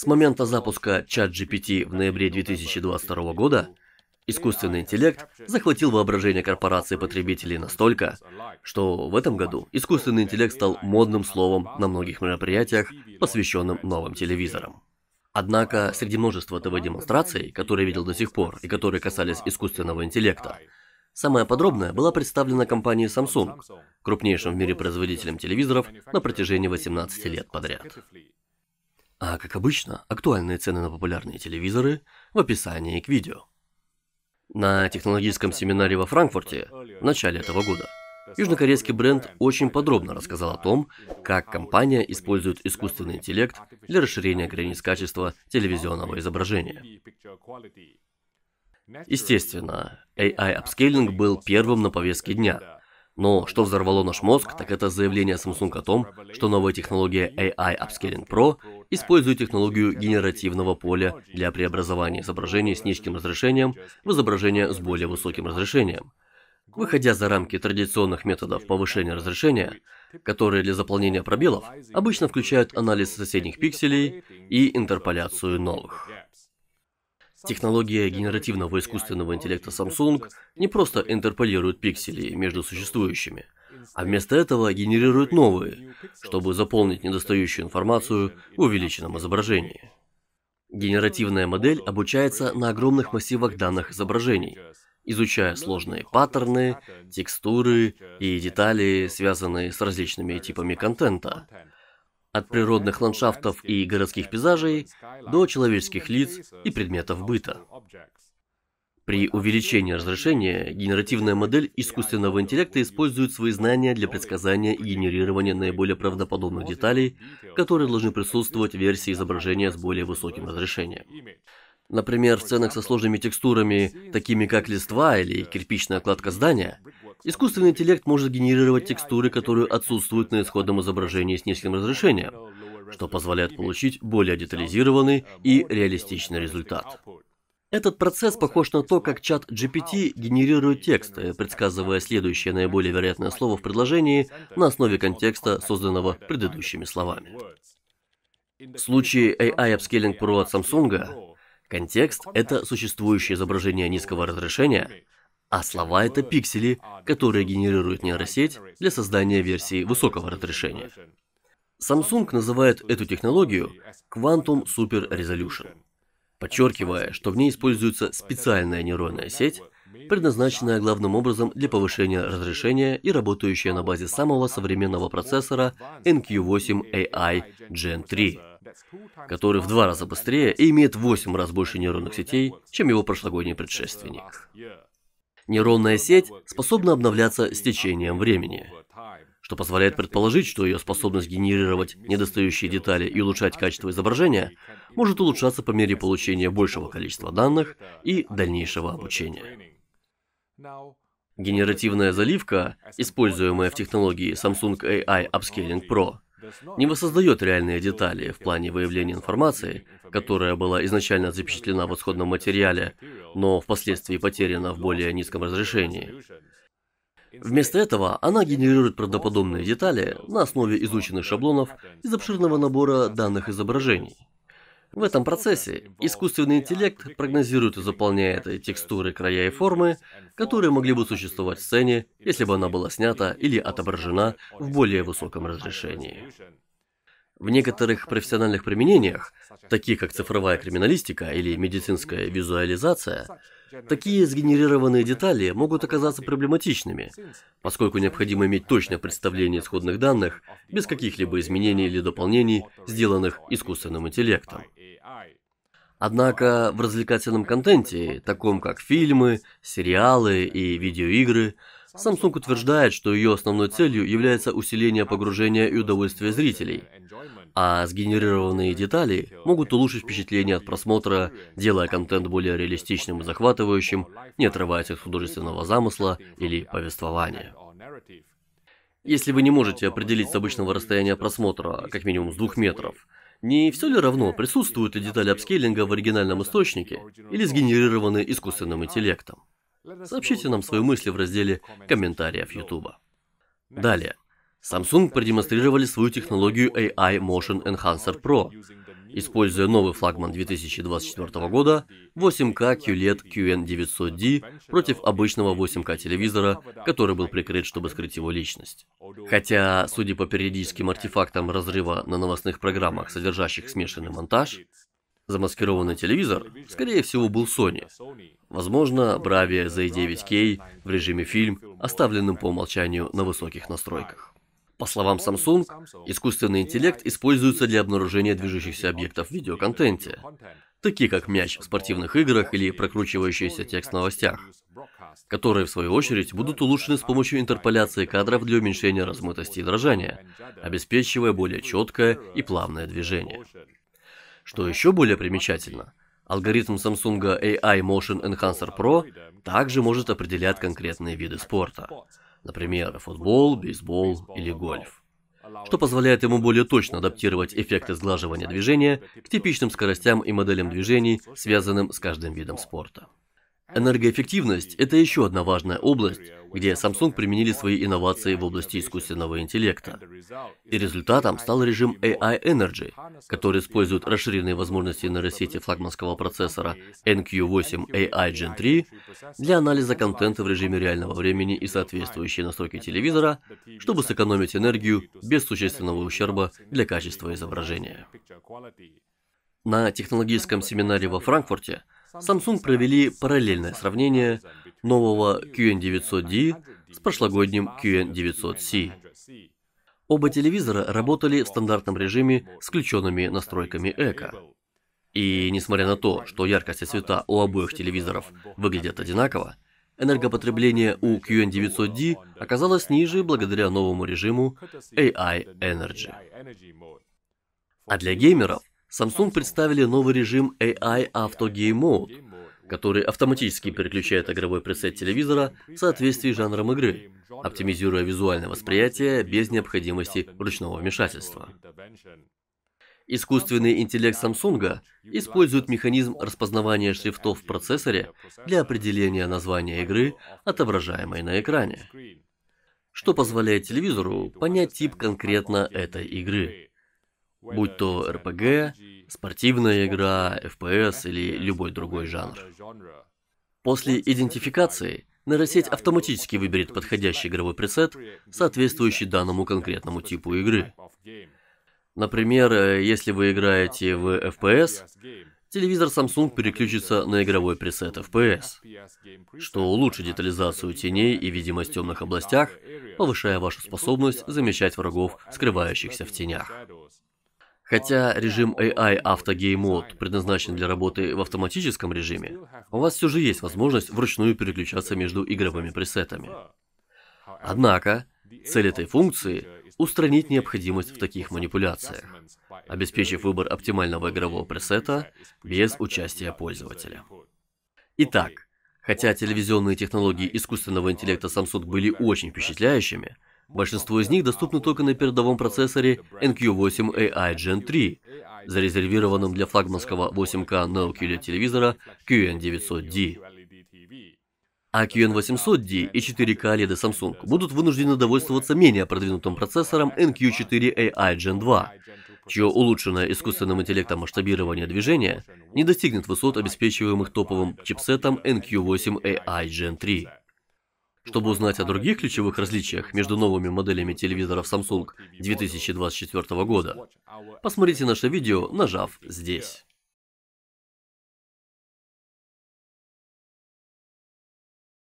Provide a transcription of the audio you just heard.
С момента запуска ChatGPT в ноябре 2022 года искусственный интеллект захватил воображение корпорации потребителей настолько, что в этом году искусственный интеллект стал модным словом на многих мероприятиях, посвященным новым телевизорам. Однако среди множества ТВ-демонстраций, которые видел до сих пор и которые касались искусственного интеллекта, самая подробная была представлена компанией Samsung, крупнейшим в мире производителем телевизоров на протяжении 18 лет подряд. А как обычно, актуальные цены на популярные телевизоры в описании к видео. На технологическом семинаре во Франкфурте в начале этого года южнокорейский бренд очень подробно рассказал о том, как компания использует искусственный интеллект для расширения границ качества телевизионного изображения. Естественно, AI-апскейлинг был первым на повестке дня, но что взорвало наш мозг, так это заявление Samsung о том, что новая технология AI Upscaling Pro использует технологию генеративного поля для преобразования изображения с низким разрешением в изображение с более высоким разрешением. Выходя за рамки традиционных методов повышения разрешения, которые для заполнения пробелов обычно включают анализ соседних пикселей и интерполяцию новых. Технология генеративного искусственного интеллекта Samsung не просто интерполирует пиксели между существующими, а вместо этого генерирует новые, чтобы заполнить недостающую информацию в увеличенном изображении. Генеративная модель обучается на огромных массивах данных изображений, изучая сложные паттерны, текстуры и детали, связанные с различными типами контента, от природных ландшафтов и городских пейзажей до человеческих лиц и предметов быта. При увеличении разрешения генеративная модель искусственного интеллекта использует свои знания для предсказания и генерирования наиболее правдоподобных деталей, которые должны присутствовать в версии изображения с более высоким разрешением. Например, в сценах со сложными текстурами, такими как листва или кирпичная кладка здания, Искусственный интеллект может генерировать текстуры, которые отсутствуют на исходном изображении с низким разрешением, что позволяет получить более детализированный и реалистичный результат. Этот процесс похож на то, как чат GPT генерирует текст, предсказывая следующее наиболее вероятное слово в предложении на основе контекста, созданного предыдущими словами. В случае AI Upscaling Pro от Samsung, контекст — это существующее изображение низкого разрешения, а слова — это пиксели, которые генерирует нейросеть для создания версии высокого разрешения. Samsung называет эту технологию Quantum Super Resolution, подчеркивая, что в ней используется специальная нейронная сеть, предназначенная главным образом для повышения разрешения и работающая на базе самого современного процессора NQ8 AI Gen 3, который в два раза быстрее и имеет в 8 раз больше нейронных сетей, чем его прошлогодний предшественник. Нейронная сеть способна обновляться с течением времени, что позволяет предположить, что ее способность генерировать недостающие детали и улучшать качество изображения может улучшаться по мере получения большего количества данных и дальнейшего обучения. Генеративная заливка, используемая в технологии Samsung AI Upscaling Pro, не воссоздает реальные детали в плане выявления информации, которая была изначально запечатлена в исходном материале, но впоследствии потеряна в более низком разрешении. Вместо этого она генерирует правдоподобные детали на основе изученных шаблонов из обширного набора данных изображений. В этом процессе искусственный интеллект прогнозирует и заполняет текстуры, края и формы, которые могли бы существовать в сцене, если бы она была снята или отображена в более высоком разрешении. В некоторых профессиональных применениях, таких как цифровая криминалистика или медицинская визуализация, такие сгенерированные детали могут оказаться проблематичными, поскольку необходимо иметь точное представление исходных данных без каких-либо изменений или дополнений, сделанных искусственным интеллектом. Однако в развлекательном контенте, таком как фильмы, сериалы и видеоигры, Samsung утверждает, что ее основной целью является усиление погружения и удовольствия зрителей, а сгенерированные детали могут улучшить впечатление от просмотра, делая контент более реалистичным и захватывающим, не отрываясь от художественного замысла или повествования. Если вы не можете определить с обычного расстояния просмотра, как минимум с двух метров, не все ли равно, присутствуют ли детали апскейлинга в оригинальном источнике или сгенерированы искусственным интеллектом? Сообщите нам свои мысли в разделе комментариев YouTube. Далее. Samsung продемонстрировали свою технологию AI Motion Enhancer Pro, используя новый флагман 2024 года 8K QLED QN900D против обычного 8K телевизора, который был прикрыт, чтобы скрыть его личность. Хотя, судя по периодическим артефактам разрыва на новостных программах, содержащих смешанный монтаж, замаскированный телевизор, скорее всего, был Sony. Возможно, Bravia Z9K в режиме фильм, оставленным по умолчанию на высоких настройках. По словам Samsung, искусственный интеллект используется для обнаружения движущихся объектов в видеоконтенте такие как мяч в спортивных играх или прокручивающийся текст в новостях, которые, в свою очередь, будут улучшены с помощью интерполяции кадров для уменьшения размытости и дрожания, обеспечивая более четкое и плавное движение. Что еще более примечательно, алгоритм Samsung AI Motion Enhancer Pro также может определять конкретные виды спорта, например, футбол, бейсбол или гольф что позволяет ему более точно адаптировать эффекты сглаживания движения к типичным скоростям и моделям движений, связанным с каждым видом спорта. Энергоэффективность – это еще одна важная область, где Samsung применили свои инновации в области искусственного интеллекта. И результатом стал режим AI Energy, который использует расширенные возможности нейросети флагманского процессора NQ8 AI Gen 3 для анализа контента в режиме реального времени и соответствующие настройки телевизора, чтобы сэкономить энергию без существенного ущерба для качества изображения. На технологическом семинаре во Франкфурте – Samsung провели параллельное сравнение нового QN900D с прошлогодним QN900C. Оба телевизора работали в стандартном режиме с включенными настройками ЭКО. И несмотря на то, что яркость и цвета у обоих телевизоров выглядят одинаково, энергопотребление у QN900D оказалось ниже благодаря новому режиму AI Energy. А для геймеров Samsung представили новый режим AI Auto Game Mode, который автоматически переключает игровой пресет телевизора в соответствии с жанром игры, оптимизируя визуальное восприятие без необходимости ручного вмешательства. Искусственный интеллект Samsung использует механизм распознавания шрифтов в процессоре для определения названия игры, отображаемой на экране, что позволяет телевизору понять тип конкретно этой игры будь то РПГ, спортивная игра, FPS или любой другой жанр. После идентификации нейросеть автоматически выберет подходящий игровой пресет, соответствующий данному конкретному типу игры. Например, если вы играете в FPS, телевизор Samsung переключится на игровой пресет FPS, что улучшит детализацию теней и видимость в темных областях, повышая вашу способность замечать врагов, скрывающихся в тенях. Хотя режим AI Auto Game Mode предназначен для работы в автоматическом режиме, у вас все же есть возможность вручную переключаться между игровыми пресетами. Однако, цель этой функции — устранить необходимость в таких манипуляциях, обеспечив выбор оптимального игрового пресета без участия пользователя. Итак, хотя телевизионные технологии искусственного интеллекта Samsung были очень впечатляющими, Большинство из них доступны только на передовом процессоре NQ8AI Gen 3, зарезервированном для флагманского 8 k Neo QLED телевизора QN900D. А QN800D и 4K OLED Samsung будут вынуждены довольствоваться менее продвинутым процессором NQ4AI Gen 2, чье улучшенное искусственным интеллектом масштабирование движения не достигнет высот, обеспечиваемых топовым чипсетом NQ8AI Gen 3. Чтобы узнать о других ключевых различиях между новыми моделями телевизоров Samsung 2024 года, посмотрите наше видео, нажав здесь.